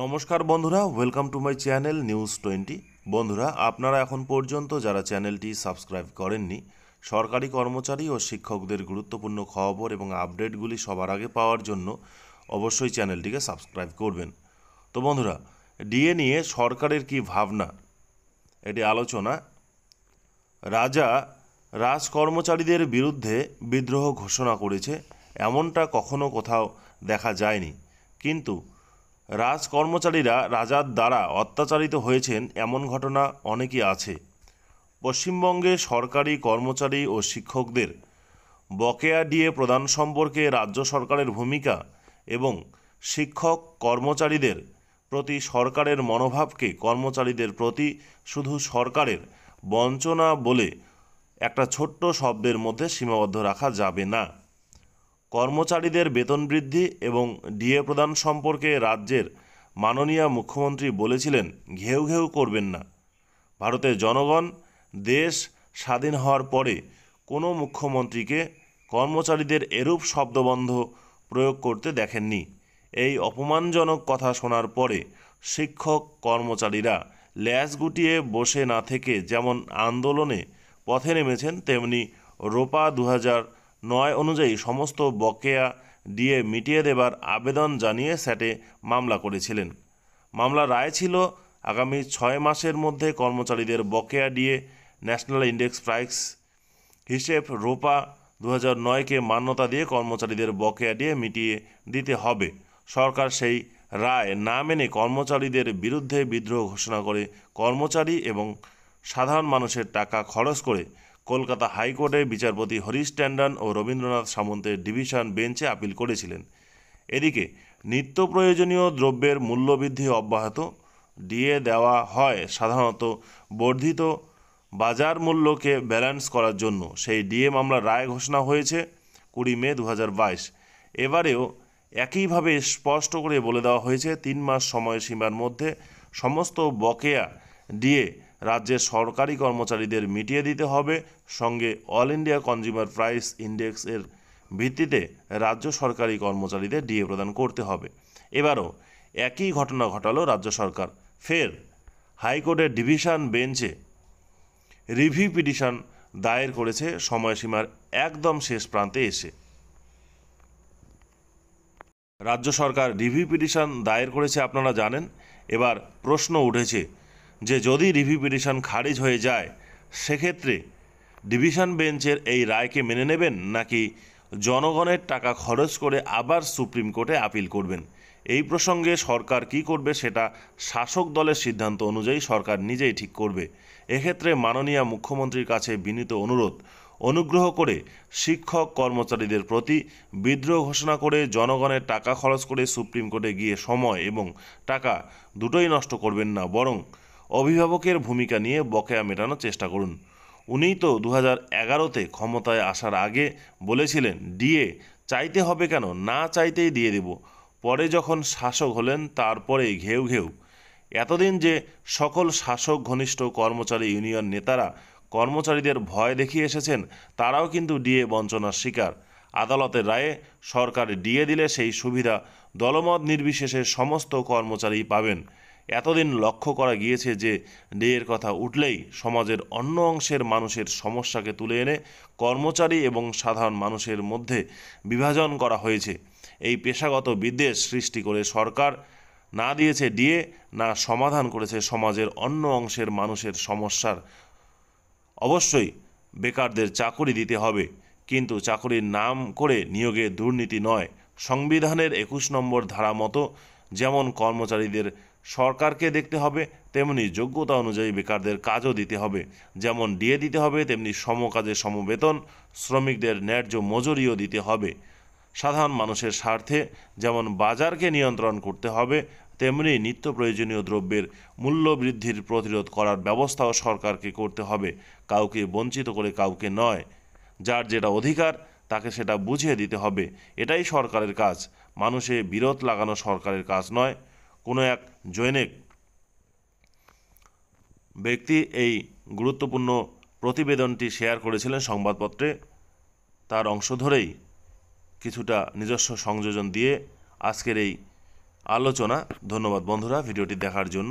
নমস্কার বন্ধুরা welcome to my channel News twenty বন্ধুরা আপনারা এখন পর্যন্ত যারা চ্যানেলটি সাবস্ক্রাইব করেননি সরকারি কর্মচারী ও শিক্ষকদের গুরুত্বপূর্ণ খবর এবং আপডেটগুলি সবার আগে পাওয়ার জন্য অবশ্যই চ্যানেলটিকে সাবস্ক্রাইব করবেন তো বন্ধুরা ডিএ নিয়ে সরকারের কি ভাবনা এটি আলোচনা রাজা রাজ কর্মচারীদের বিরুদ্ধে বিদ্রোহ ঘোষণা করেছে এমনটা কখনো কোথাও দেখা যায়নি কিন্তু রাজকর্মচারীরা রাজার দ্বারা অত্যাচারিত হয়েছেন এমন ঘটনা অনেকই আছে পশ্চিমবঙ্গে সরকারি কর্মচারী ও শিক্ষকদের বকেয়া ডিএ প্রদান সম্পর্কে রাজ্য সরকারের ভূমিকা এবং শিক্ষক কর্মচারীদের প্রতি সরকারের মনোভাবকে কর্মচারীদের প্রতি শুধু সরকারের বঞ্চনা বলে একটা ছোট্ট শব্দের মধ্যে সীমাবদ্ধ রাখা যাবে না কর্মচারীদের বেতন বৃদ্ধি এবং ডিএ প্রদান সম্পর্কে রাজ্যের মাননীয় মুখ্যমন্ত্রী বলেছিলেন ঘেউ ঘেউ করবেন না ভারতের জনগণ দেশ স্বাধীন হওয়ার পরে কোনো মুখ্যমন্ত্রীকে কর্মচারীদের এরূপ শব্দবন্ধ প্রয়োগ করতে দেখেননি এই অপমানজনক কথা শোনার পরে শিক্ষক কর্মচারীরা ল্যাস গুটিয়ে বসে না থেকে যেমন আন্দোলনে পথে নেমেছেন তেমনি রোপা দু নয় অনুযায়ী সমস্ত বকেয়া দিয়ে মিটিয়ে দেবার আবেদন জানিয়ে স্যাটে মামলা করেছিলেন মামলা রায় ছিল আগামী ছয় মাসের মধ্যে কর্মচারীদের বকেয়া দিয়ে ন্যাশনাল ইন্ডেক্স প্রাইস হিসেব রোপা দু হাজার নয়কে মান্যতা দিয়ে কর্মচারীদের বকেয়া দিয়ে মিটিয়ে দিতে হবে সরকার সেই রায় না মেনে কর্মচারীদের বিরুদ্ধে বিদ্রোহ ঘোষণা করে কর্মচারী এবং সাধারণ মানুষের টাকা খরচ করে কলকাতা হাইকোর্টে বিচারপতি হরিশ ট্যান্ডন ও রবীন্দ্রনাথ সামন্তের ডিভিশন বেঞ্চে আপিল করেছিলেন এদিকে নিত্য প্রয়োজনীয় দ্রব্যের মূল্যবৃদ্ধি অব্যাহত দিয়ে দেওয়া হয় সাধারণত বর্ধিত বাজার মূল্যকে ব্যালেন্স করার জন্য সেই ডিএ মামলার রায় ঘোষণা হয়েছে কুড়ি মে দু এবারেও একইভাবে স্পষ্ট করে বলে দেওয়া হয়েছে তিন মাস সময়সীমার মধ্যে সমস্ত বকেয়া ডিএ রাজ্যের সরকারি কর্মচারীদের মিটিয়ে দিতে হবে সঙ্গে অল ইন্ডিয়া কনজিউমার প্রাইস ইন্ডেক্সের ভিত্তিতে রাজ্য সরকারি কর্মচারীদের ডিএ প্রদান করতে হবে এবারও একই ঘটনা ঘটালো রাজ্য সরকার ফের হাইকোর্টের ডিভিশন বেঞ্চে রিভিউ পিটিশন দায়ের করেছে সময়সীমার একদম শেষ প্রান্তে এসে রাজ্য সরকার রিভিউ পিটিশন দায়ের করেছে আপনারা জানেন এবার প্রশ্ন উঠেছে যে যদি রিভি পিটিশন খারিজ হয়ে যায় সেক্ষেত্রে ডিভিশন বেঞ্চের এই রায়কে মেনে নেবেন নাকি জনগণের টাকা খরচ করে আবার সুপ্রিম কোর্টে আপিল করবেন এই প্রসঙ্গে সরকার কি করবে সেটা শাসক দলের সিদ্ধান্ত অনুযায়ী সরকার নিজেই ঠিক করবে এক্ষেত্রে মাননীয় মুখ্যমন্ত্রীর কাছে বিনীত অনুরোধ অনুগ্রহ করে শিক্ষক কর্মচারীদের প্রতি বিদ্রোহ ঘোষণা করে জনগণের টাকা খরচ করে সুপ্রিম কোর্টে গিয়ে সময় এবং টাকা দুটোই নষ্ট করবেন না বরং অভিভাবকের ভূমিকা নিয়ে বকেয়া মেটানোর চেষ্টা করুন উনিই তো দু হাজার এগারোতে ক্ষমতায় আসার আগে বলেছিলেন ডিএ চাইতে হবে কেন না চাইতেই দিয়ে দেব পরে যখন শাসক হলেন তারপরে ঘেউ ঘেউ এতদিন যে সকল শাসক ঘনিষ্ঠ কর্মচারী ইউনিয়ন নেতারা কর্মচারীদের ভয় দেখিয়ে এসেছেন তারাও কিন্তু ডিএ বঞ্চনার শিকার আদালতের রায়ে সরকার ডিএ দিলে সেই সুবিধা দলমত নির্বিশেষে সমস্ত কর্মচারী পাবেন এতদিন লক্ষ্য করা গিয়েছে যে ডেয়ের কথা উঠলেই সমাজের অন্য অংশের মানুষের সমস্যাকে তুলে এনে কর্মচারী এবং সাধারণ মানুষের মধ্যে বিভাজন করা হয়েছে এই পেশাগত বিদ্বেষ সৃষ্টি করে সরকার না দিয়েছে ডিএ না সমাধান করেছে সমাজের অন্য অংশের মানুষের সমস্যার অবশ্যই বেকারদের চাকরি দিতে হবে কিন্তু চাকরির নাম করে নিয়োগে দুর্নীতি নয় সংবিধানের একুশ নম্বর ধারা মতো যেমন কর্মচারীদের সরকারকে দেখতে হবে তেমনি যোগ্যতা অনুযায়ী বেকারদের কাজও দিতে হবে যেমন ডিএ দিতে হবে তেমনি সমকাজে সমবেতন শ্রমিকদের ন্যায্য মজুরিও দিতে হবে সাধারণ মানুষের স্বার্থে যেমন বাজারকে নিয়ন্ত্রণ করতে হবে তেমনি নিত্য প্রয়োজনীয় দ্রব্যের মূল্য বৃদ্ধির প্রতিরোধ করার ব্যবস্থাও সরকারকে করতে হবে কাউকে বঞ্চিত করে কাউকে নয় যার যেটা অধিকার তাকে সেটা বুঝিয়ে দিতে হবে এটাই সরকারের কাজ মানুষে বিরোধ লাগানো সরকারের কাজ নয় কোনো এক জৈনিক ব্যক্তি এই গুরুত্বপূর্ণ প্রতিবেদনটি শেয়ার করেছিলেন সংবাদপত্রে তার অংশ ধরেই কিছুটা নিজস্ব সংযোজন দিয়ে আজকের এই আলোচনা ধন্যবাদ বন্ধুরা ভিডিওটি দেখার জন্য